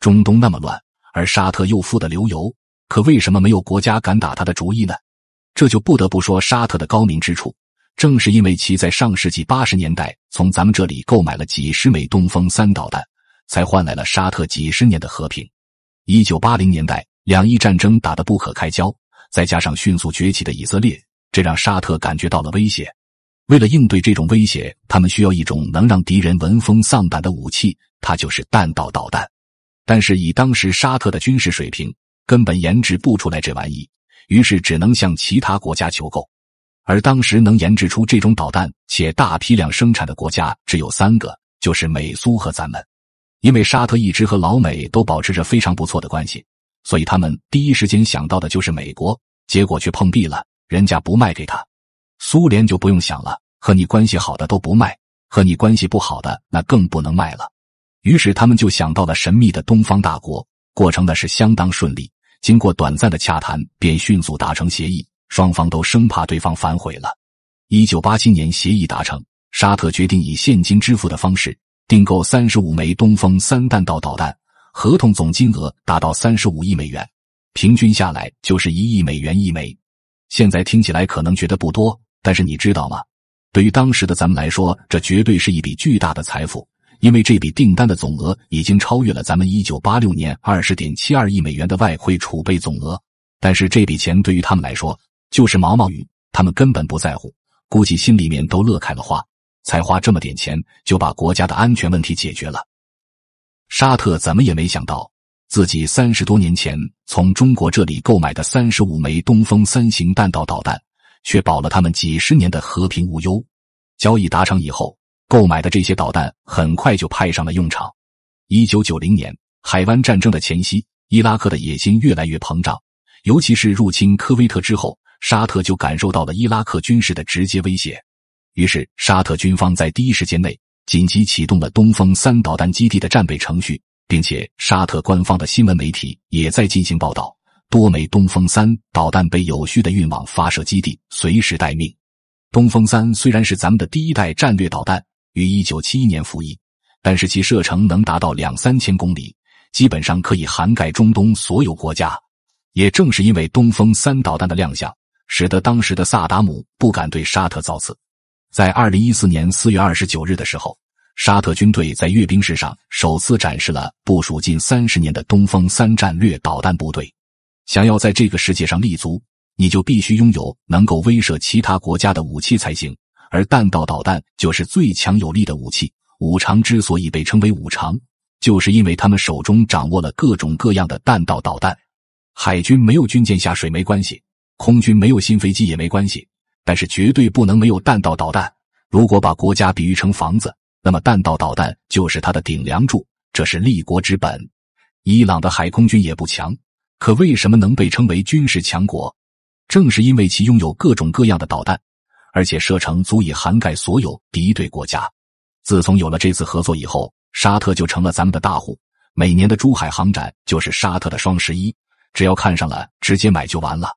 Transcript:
中东那么乱，而沙特又富得流油，可为什么没有国家敢打他的主意呢？这就不得不说沙特的高明之处。正是因为其在上世纪八十年代从咱们这里购买了几十枚东风三导弹，才换来了沙特几十年的和平。一九八零年代，两伊战争打得不可开交，再加上迅速崛起的以色列，这让沙特感觉到了威胁。为了应对这种威胁，他们需要一种能让敌人闻风丧胆的武器，它就是弹道导弹。但是以当时沙特的军事水平，根本研制不出来这玩意，于是只能向其他国家求购。而当时能研制出这种导弹且大批量生产的国家只有三个，就是美、苏和咱们。因为沙特一直和老美都保持着非常不错的关系，所以他们第一时间想到的就是美国，结果却碰壁了，人家不卖给他。苏联就不用想了，和你关系好的都不卖，和你关系不好的那更不能卖了。于是他们就想到了神秘的东方大国，过程那是相当顺利。经过短暂的洽谈，便迅速达成协议，双方都生怕对方反悔了。一九八七年，协议达成，沙特决定以现金支付的方式订购三十五枚东风三弹道导弹，合同总金额达到三十五亿美元，平均下来就是一亿美元一枚。现在听起来可能觉得不多，但是你知道吗？对于当时的咱们来说，这绝对是一笔巨大的财富。因为这笔订单的总额已经超越了咱们一九八六年二十点七二亿美元的外汇储备总额，但是这笔钱对于他们来说就是毛毛雨，他们根本不在乎，估计心里面都乐开了花，才花这么点钱就把国家的安全问题解决了。沙特怎么也没想到，自己三十多年前从中国这里购买的三十五枚东风三型弹道导弹，却保了他们几十年的和平无忧。交易达成以后。购买的这些导弹很快就派上了用场。一九九零年海湾战争的前夕，伊拉克的野心越来越膨胀，尤其是入侵科威特之后，沙特就感受到了伊拉克军事的直接威胁。于是，沙特军方在第一时间内紧急启动了东风三导弹基地的战备程序，并且沙特官方的新闻媒体也在进行报道：多枚东风三导弹被有序的运往发射基地，随时待命。东风三虽然是咱们的第一代战略导弹，于一九七一年服役，但是其射程能达到两三千公里，基本上可以涵盖中东所有国家。也正是因为东风三导弹的亮相，使得当时的萨达姆不敢对沙特造次。在二零一四年四月二十九日的时候，沙特军队在阅兵式上首次展示了部署近三十年的东风三战略导弹部队。想要在这个世界上立足，你就必须拥有能够威慑其他国家的武器才行。而弹道导弹就是最强有力的武器。五常之所以被称为五常，就是因为他们手中掌握了各种各样的弹道导弹。海军没有军舰下水没关系，空军没有新飞机也没关系，但是绝对不能没有弹道导弹。如果把国家比喻成房子，那么弹道导弹就是它的顶梁柱，这是立国之本。伊朗的海空军也不强，可为什么能被称为军事强国？正是因为其拥有各种各样的导弹。而且射程足以涵盖所有敌对国家。自从有了这次合作以后，沙特就成了咱们的大户。每年的珠海航展就是沙特的双十一，只要看上了，直接买就完了。